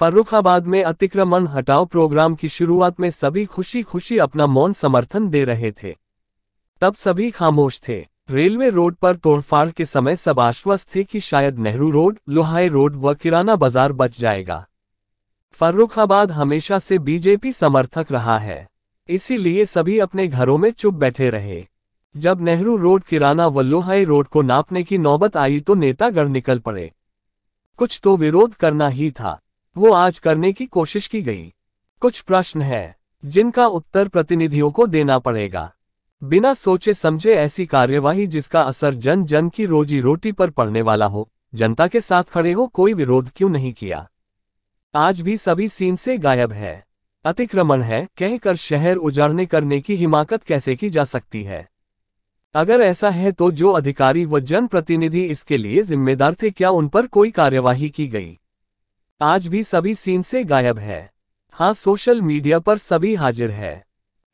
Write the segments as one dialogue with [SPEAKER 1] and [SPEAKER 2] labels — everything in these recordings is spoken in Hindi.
[SPEAKER 1] फर्रुखाबाद में अतिक्रमण हटाओ प्रोग्राम की शुरुआत में सभी खुशी खुशी अपना मौन समर्थन दे रहे थे तब सभी खामोश थे रेलवे रोड पर तोड़फाड़ के समय सब आश्वस्त थे कि शायद नेहरू रोड लोहाई रोड व किराना बाजार बच जाएगा फर्रुखाबाद हमेशा से बीजेपी समर्थक रहा है इसीलिए सभी अपने घरों में चुप बैठे रहे जब नेहरू रोड किराना व लोहाई रोड को नापने की नौबत आई तो नेतागढ़ निकल पड़े कुछ तो विरोध करना ही था वो आज करने की कोशिश की गई कुछ प्रश्न हैं जिनका उत्तर प्रतिनिधियों को देना पड़ेगा बिना सोचे समझे ऐसी कार्यवाही जिसका असर जन जन की रोजी रोटी पर पड़ने वाला हो जनता के साथ खड़े हो कोई विरोध क्यों नहीं किया आज भी सभी सीन से गायब है अतिक्रमण है कहकर शहर उजाड़ने करने की हिमाकत कैसे की जा सकती है अगर ऐसा है तो जो अधिकारी व जनप्रतिनिधि इसके लिए जिम्मेदार थे क्या उन पर कोई कार्यवाही की गई आज भी सभी सीन से गायब है हाँ सोशल मीडिया पर सभी हाजिर है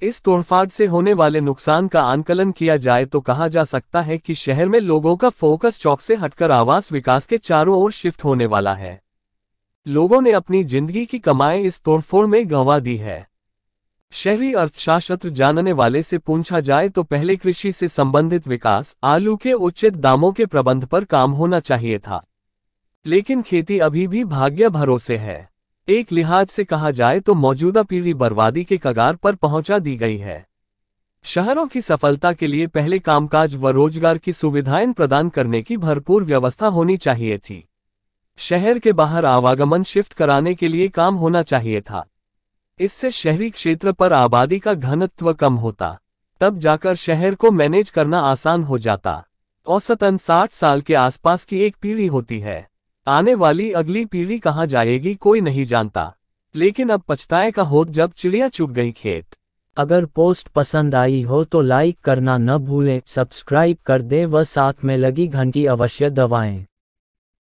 [SPEAKER 1] इस तोड़फाड़ से होने वाले नुकसान का आंकलन किया जाए तो कहा जा सकता है कि शहर में लोगों का फोकस चौक से हटकर आवास विकास के चारों ओर शिफ्ट होने वाला है लोगों ने अपनी जिंदगी की कमाई इस तोड़फोड़ में गंवा दी है शहरी अर्थशास्त्र जानने वाले से पूछा जाए तो पहले कृषि से संबंधित विकास आलू के उचित दामों के प्रबंध पर काम होना चाहिए था लेकिन खेती अभी भी भाग्य भरोसे है एक लिहाज से कहा जाए तो मौजूदा पीढ़ी बर्बादी के कगार पर पहुंचा दी गई है शहरों की सफलता के लिए पहले कामकाज व रोजगार की सुविधाएं प्रदान करने की भरपूर व्यवस्था होनी चाहिए थी शहर के बाहर आवागमन शिफ्ट कराने के लिए काम होना चाहिए था इससे शहरी क्षेत्र पर आबादी का घनत्व कम होता तब जाकर शहर को मैनेज करना आसान हो जाता औसतन 60 साल के आसपास की एक पीढ़ी होती है आने वाली अगली पीढ़ी कहाँ जाएगी कोई नहीं जानता लेकिन अब पछताए का हो जब चिड़िया चुप गई खेत अगर पोस्ट पसंद आई हो तो लाइक करना न भूलें सब्सक्राइब कर दें व साथ में लगी घंटी अवश्य दबाएं